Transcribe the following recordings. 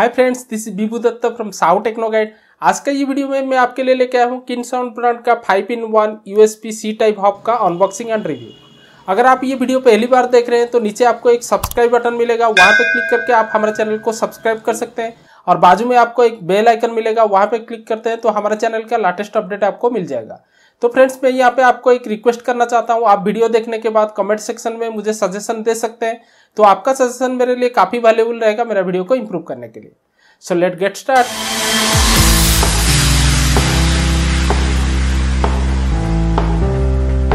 hi friends this is Vibhu Dutt from साउ techno guide आज का ये वीडियो में मैं आपके लिए लेके आया हूँ साउंड ब्रांड का five in one USB C type hub का अनबॉक्सिंग एंड रिव्यू अगर आप ये वीडियो पहली बार देख रहे हैं तो नीचे आपको एक सब्सक्राइब बटन मिलेगा वहाँ पे क्लिक करके आप हमारे चैनल को सब्सक्राइब कर सकते हैं और बाजू में आपको एक बेल आइकन मिलेगा वहाँ पे क्लिक करते हैं तो हमारे चैनल का लेटेस्ट अपडेट आपको मिल जाएगा तो फ्रेंड्स मैं यहाँ पे आपको एक रिक्वेस्ट करना चाहता हूँ आप वीडियो देखने के बाद कमेंट सेक्शन में मुझे सजेशन दे सकते हैं तो आपका सजेशन मेरे लिए काफ़ी वैल्यूबल रहेगा मेरा वीडियो को इम्प्रूव करने के लिए सो लेट गेट स्टार्ट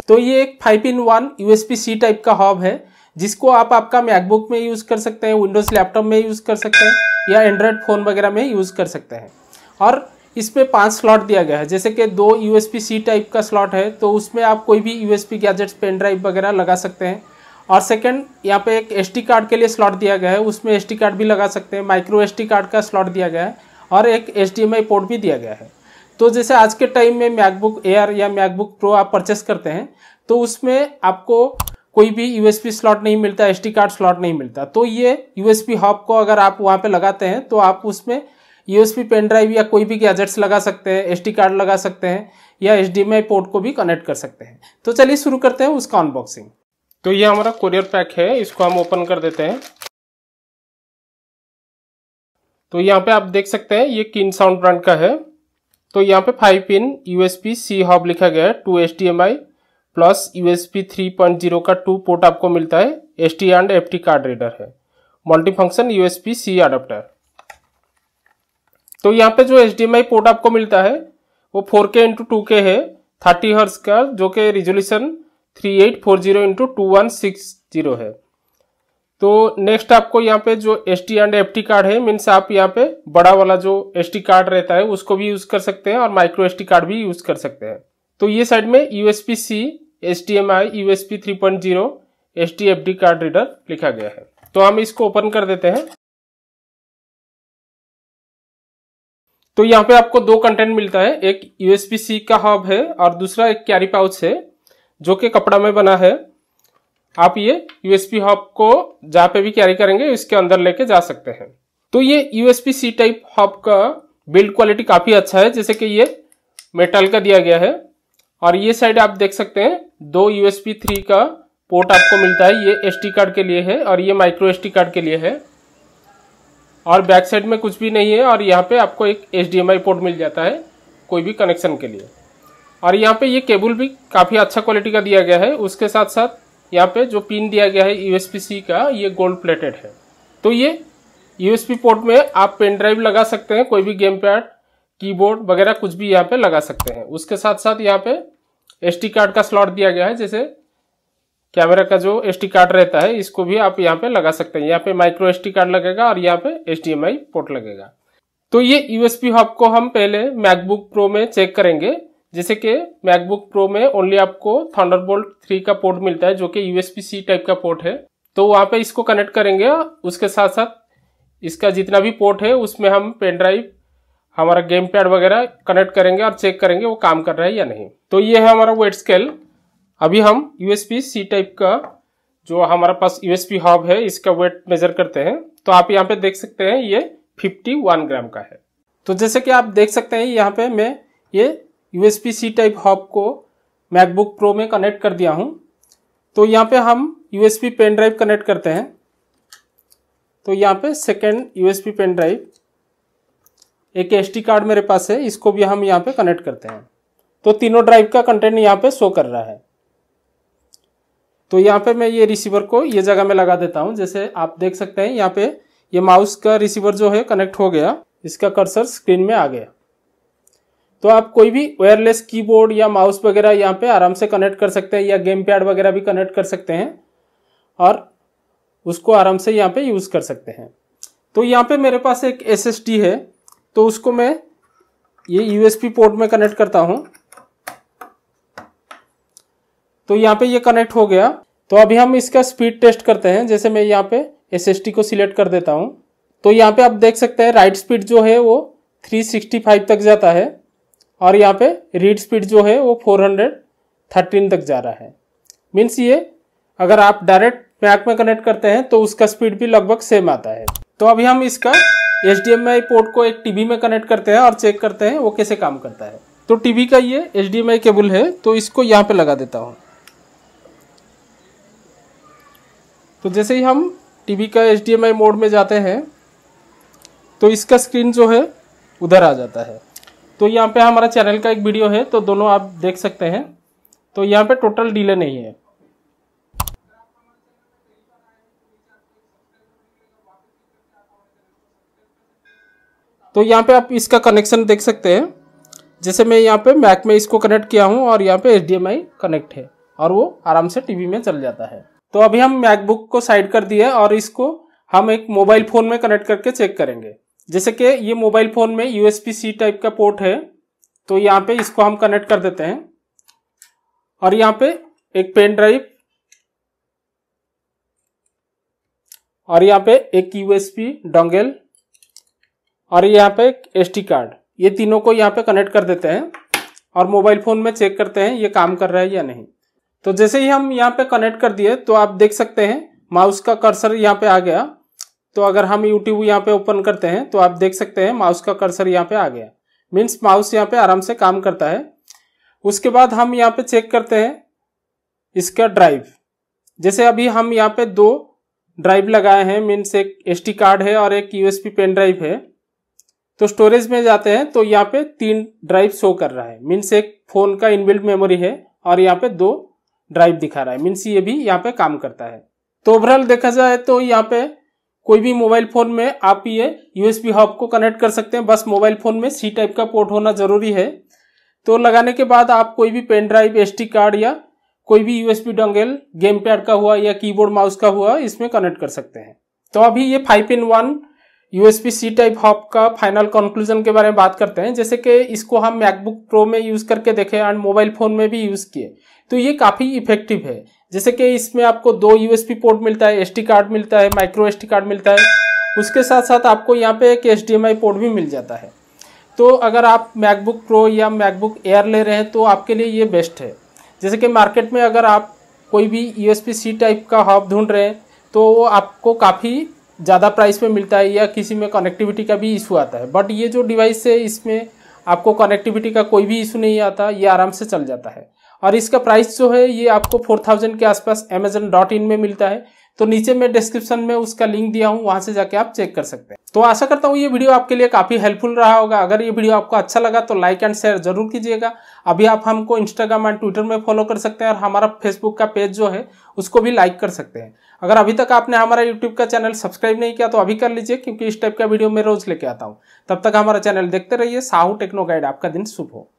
तो ये एक five in one USB C type का हॉब है जिसको आप आपका मैकबुक में यूज़ कर सकते हैं विंडोज़ लैपटॉप में यूज़ कर सकते हैं या एंड्रॉयड फ़ोन वगैरह में यूज़ कर सकते हैं और इसमें पांच स्लॉट दिया गया है जैसे कि दो यू सी टाइप का स्लॉट है तो उसमें आप कोई भी यू गैजेट्स पेन ड्राइव वगैरह लगा सकते हैं और सेकंड यहाँ पे एक एसडी कार्ड के लिए स्लॉट दिया गया है उसमें एसडी कार्ड भी लगा सकते हैं माइक्रो एसडी कार्ड का स्लॉट दिया गया है और एक एच पोर्ट भी दिया गया है तो जैसे आज के टाइम में मैकबुक एयर या मैकबुक प्रो आप परचेस करते हैं तो उसमें आपको कोई भी यूएसबी स्लॉट नहीं मिलता एस कार्ड स्लॉट नहीं मिलता तो ये यूएसबी हॉब को अगर आप वहाँ पर लगाते हैं तो आप उसमें यूएसपी पेन ड्राइव या कोई भी गैजेट्स लगा सकते हैं एसडी कार्ड लगा सकते हैं या एच पोर्ट को भी कनेक्ट कर सकते हैं तो चलिए शुरू करते हैं उसका अनबॉक्सिंग तो ये हमारा कोरियर पैक है इसको हम ओपन कर देते हैं तो यहाँ पे आप देख सकते हैं ये किन साउंड ब्रांड का है तो यहाँ पे five pin USB C hub लिखा गया है two H plus USB three point zero का टू पोर्ट आपको मिलता है S T and F T card reader है multi function USB C adapter तो यहाँ पे जो एच पोर्ट आपको मिलता है वो फोर के इंटू टू के है थर्टी हर्स का जो कि resolution three eight four zero into two one six zero है तो नेक्स्ट आपको यहाँ पे जो S T and F T card है मीन्स आप यहाँ पे बड़ा वाला जो एस टी कार्ड रहता है उसको भी यूज़ कर सकते हैं और माइक्रो एस टी कार्ड भी यूज़ कर सकते हैं तो ये साइड में U S P C S T M I U S P three point zero S T F D card reader लिखा गया है तो हम इसको ओपन कर देते हैं तो यहाँ पे आपको दो कंटेंट मिलता है एक यूएसपी सी का हब है और दूसरा एक कैरी पाउच है जो कि कपड़ा में बना है आप ये यूएसपी हब को जहाँ पे भी कैरी करेंगे इसके अंदर लेके जा सकते हैं तो ये यूएसपी सी टाइप हब का बिल्ड क्वालिटी काफ़ी अच्छा है जैसे कि ये मेटल का दिया गया है और ये साइड आप देख सकते हैं दो यूएसपी थ्री का पोर्ट आपको मिलता है ये टी कार्ड के लिए है और ये माइक्रो टी कार्ड के लिए है और बैक साइड में कुछ भी नहीं है और यहाँ पे आपको एक एच पोर्ट मिल जाता है कोई भी कनेक्शन के लिए और यहाँ पे ये केबल भी काफ़ी अच्छा क्वालिटी का दिया गया है उसके साथ साथ यहाँ पे जो पिन दिया गया है यू सी का ये गोल्ड प्लेटेड है तो ये यू पोर्ट में आप पेन ड्राइव लगा सकते हैं कोई भी गेम पैड कीबोर्ड वगैरह कुछ भी यहाँ पे लगा सकते हैं उसके साथ साथ यहाँ पे एस कार्ड का स्लॉट दिया गया है जैसे कैमरा का जो एस कार्ड रहता है इसको भी आप यहाँ पे लगा सकते हैं यहाँ पे माइक्रो एस कार्ड लगेगा और यहाँ पे एच पोर्ट लगेगा तो ये यूएसपी हब को हम पहले मैकबुक प्रो में चेक करेंगे जैसे कि मैकबुक प्रो में ओनली आपको थंडरबोल्ट थ्री का पोर्ट मिलता है जो कि यूएसपी सी टाइप का पोर्ट है तो वहाँ पे इसको कनेक्ट करेंगे उसके साथ साथ इसका जितना भी पोर्ट है उसमें हम पेन ड्राइव हमारा गेम पैड वगैरह कनेक्ट करेंगे और चेक करेंगे वो काम कर रहा है या नहीं तो ये है हमारा वेट स्केल अभी हम यूएसपी सी टाइप का जो हमारा पास यूएसपी हॉब है इसका वेट मेजर करते हैं तो आप यहाँ पे देख सकते हैं ये 51 ग्राम का है तो जैसे कि आप देख सकते हैं यहाँ पे मैं ये यूएसपी सी टाइप हॉब को मैकबुक प्रो में कनेक्ट कर दिया हूँ तो यहाँ पे हम यूएसपी पेन ड्राइव कनेक्ट करते हैं तो यहाँ पे सेकेंड यूएसपी पेन ड्राइव एक एस कार्ड मेरे पास है इसको भी हम यहाँ पे कनेक्ट करते हैं तो तीनों ड्राइव का कंटेंट यहाँ पे शो कर रहा है तो यहाँ पे मैं ये रिसीवर को ये जगह में लगा देता हूँ जैसे आप देख सकते हैं यहाँ पे ये माउस का रिसीवर जो है कनेक्ट हो गया इसका कर्सर स्क्रीन में आ गया तो आप कोई भी वायरलेस कीबोर्ड या माउस वगैरह यहाँ पे आराम से कनेक्ट कर सकते हैं या गेम पैड वगैरह भी कनेक्ट कर सकते हैं और उसको आराम से यहाँ पे यूज़ कर सकते हैं तो यहाँ पे मेरे पास एक एस है तो उसको मैं ये यूएसपी पोर्ट में कनेक्ट करता हूँ तो यहाँ पे ये कनेक्ट हो गया तो अभी हम इसका स्पीड टेस्ट करते हैं जैसे मैं यहाँ पे एस को सिलेक्ट कर देता हूँ तो यहाँ पे आप देख सकते हैं राइट स्पीड जो है वो 365 तक जाता है और यहाँ पे रीड स्पीड जो है वो 413 तक जा रहा है मीन्स ये अगर आप डायरेक्ट मैक में कनेक्ट करते हैं तो उसका स्पीड भी लगभग सेम आता है तो अभी हम इसका एच पोर्ट को एक टीवी में कनेक्ट करते हैं और चेक करते हैं वो कैसे काम करता है तो टीवी का ये एच केबल है तो इसको यहाँ पे लगा देता हूँ तो जैसे ही हम टीवी का एच मोड में जाते हैं तो इसका स्क्रीन जो है उधर आ जाता है तो यहाँ पे हमारा चैनल का एक वीडियो है तो दोनों आप देख सकते हैं तो यहाँ पे टोटल डिले नहीं है तो यहाँ पे आप इसका कनेक्शन देख सकते हैं जैसे मैं यहाँ पे मैक में इसको कनेक्ट किया हूँ और यहाँ पे एच कनेक्ट है और वो आराम से टीवी में चल जाता है तो अभी हम मैकबुक को साइड कर दिए और इसको हम एक मोबाइल फोन में कनेक्ट करके चेक करेंगे जैसे कि ये मोबाइल फोन में यूएसपी सी टाइप का पोर्ट है तो यहाँ पे इसको हम कनेक्ट कर देते हैं और यहाँ पे एक पेन ड्राइव और यहाँ पे एक यूएसपी डोंगल और यहाँ पे एक एसडी कार्ड ये तीनों को यहाँ पे कनेक्ट कर देते हैं और मोबाइल फोन में चेक करते हैं ये काम कर रहा है या नहीं तो जैसे ही हम यहाँ पे कनेक्ट कर दिए तो आप देख सकते हैं माउस का कर्सर यहाँ पे आ गया तो अगर हम यूट्यूब यहाँ पे ओपन करते हैं तो आप देख सकते हैं माउस का कर्सर यहाँ पे आ गया मीन्स माउस यहाँ पे आराम से काम करता है उसके बाद हम यहाँ पे चेक करते हैं इसका ड्राइव जैसे अभी हम यहाँ पे दो ड्राइव लगाए हैं मीन्स एक एस कार्ड है और एक यूएसपी पेन ड्राइव है तो स्टोरेज में जाते हैं तो यहाँ पे तीन ड्राइव शो कर रहा है मीन्स एक फोन का इनबिल्ट मेमोरी है और यहाँ पे दो ड्राइव दिखा रहा है मीन्स ये भी यहाँ पे काम करता है तो ओवरऑल देखा जाए तो यहाँ पे कोई भी मोबाइल फोन में आप ये यूएसबी हब को कनेक्ट कर सकते हैं बस मोबाइल फोन में सी टाइप का पोर्ट होना जरूरी है तो लगाने के बाद आप कोई भी पेन ड्राइव एस कार्ड या कोई भी यूएसबी डंगल गेम पैड का हुआ या कीबोर्ड माउस का हुआ इसमें कनेक्ट कर सकते हैं तो अभी ये five in one USB C type hub का फाइनल कंक्लूजन के बारे में बात करते हैं जैसे कि इसको हम मैकबुक प्रो में यूज करके देखें एंड मोबाइल फोन में भी यूज किए तो ये काफी इफेक्टिव है जैसे कि इसमें आपको दो यूएसपी पोर्ट मिलता है एसटी कार्ड मिलता है माइक्रो एसटी कार्ड मिलता है उसके साथ साथ आपको यहाँ पे एक एच पोर्ट भी मिल जाता है तो अगर आप मैकबुक प्रो या मैकबुक एयर ले रहे हैं तो आपके लिए ये बेस्ट है जैसे कि मार्केट में अगर आप कोई भी यू सी टाइप का हॉप ढूंढ रहे हैं तो वो आपको काफ़ी ज़्यादा प्राइस में मिलता है या किसी में कनेक्टिविटी का भी इशू आता है बट ये जो डिवाइस है इसमें आपको कनेक्टिविटी का कोई भी इशू नहीं आता ये आराम से चल जाता है और इसका प्राइस जो है ये आपको फोर थाउजेंड के आसपास अमेजन डॉट इन में मिलता है तो नीचे मैं डिस्क्रिप्शन में उसका लिंक दिया हूँ वहां से जाके आप चेक कर सकते हैं तो आशा करता हूँ ये वीडियो आपके लिए काफी हेल्पफुल रहा होगा अगर ये वीडियो आपको अच्छा लगा तो लाइक एंड शेयर जरूर कीजिएगा अभी आप हमको इंस्टाग्राम एंड ट्विटर में फॉलो कर सकते हैं और हमारा फेसबुक का पेज जो है उसको भी लाइक कर सकते हैं अगर अभी तक आपने हमारा यूट्यूब का चैनल सब्सक्राइब नहीं किया तो अभी कर लीजिए क्योंकि इस टाइप का वीडियो मैं रोज लेके आता हूँ तब तक हमारा चैनल देखते रहिए साहू टेक्नो गाइड आपका दिन शुभ हो